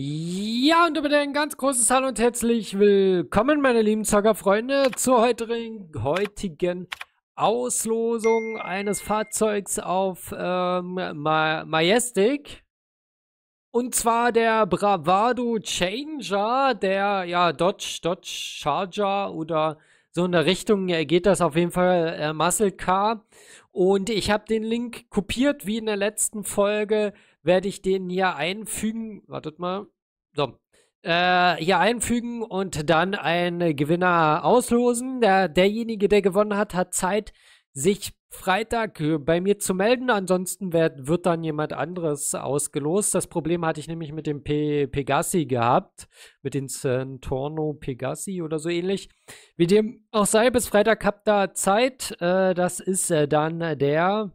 Ja, und damit ein ganz großes Hallo und herzlich willkommen, meine lieben Zockerfreunde, zur heutigen, heutigen Auslosung eines Fahrzeugs auf ähm, Ma Majestic. Und zwar der Bravado Changer, der ja Dodge, Dodge Charger oder so in der Richtung geht das auf jeden Fall äh, Muscle Car. Und ich habe den Link kopiert, wie in der letzten Folge, werde ich den hier einfügen. Wartet mal. So. Äh, hier einfügen und dann einen Gewinner auslosen. Der, derjenige, der gewonnen hat, hat Zeit, sich Freitag äh, bei mir zu melden. Ansonsten wird, wird dann jemand anderes ausgelost. Das Problem hatte ich nämlich mit dem P Pegassi gehabt, mit dem Centorno Pegassi oder so ähnlich. Wie dem auch sei, bis Freitag habt ihr Zeit. Äh, das ist äh, dann der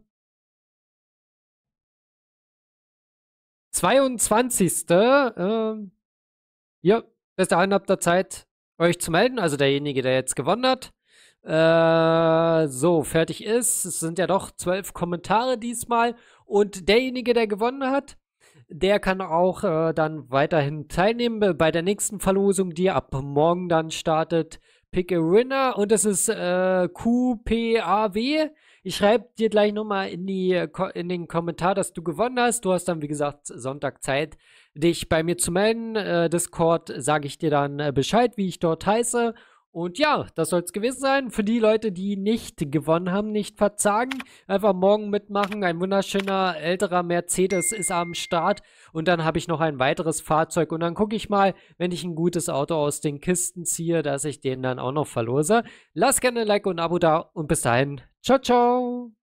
22. Ähm, ja, bis dahin habt ihr Zeit, euch zu melden. Also derjenige, der jetzt gewonnen hat. Äh, so, fertig ist. Es sind ja doch zwölf Kommentare diesmal. Und derjenige, der gewonnen hat, der kann auch äh, dann weiterhin teilnehmen bei der nächsten Verlosung, die ab morgen dann startet. Pick a Winner und das ist äh, QPAW. Ich schreibe dir gleich nochmal in, äh, in den Kommentar, dass du gewonnen hast. Du hast dann, wie gesagt, Sonntag Zeit, dich bei mir zu melden. Äh, Discord sage ich dir dann äh, Bescheid, wie ich dort heiße. Und ja, das soll es gewesen sein. Für die Leute, die nicht gewonnen haben, nicht verzagen. Einfach morgen mitmachen. Ein wunderschöner älterer Mercedes ist am Start. Und dann habe ich noch ein weiteres Fahrzeug. Und dann gucke ich mal, wenn ich ein gutes Auto aus den Kisten ziehe, dass ich den dann auch noch verlose. Lasst gerne ein Like und ein Abo da. Und bis dahin. Ciao, ciao.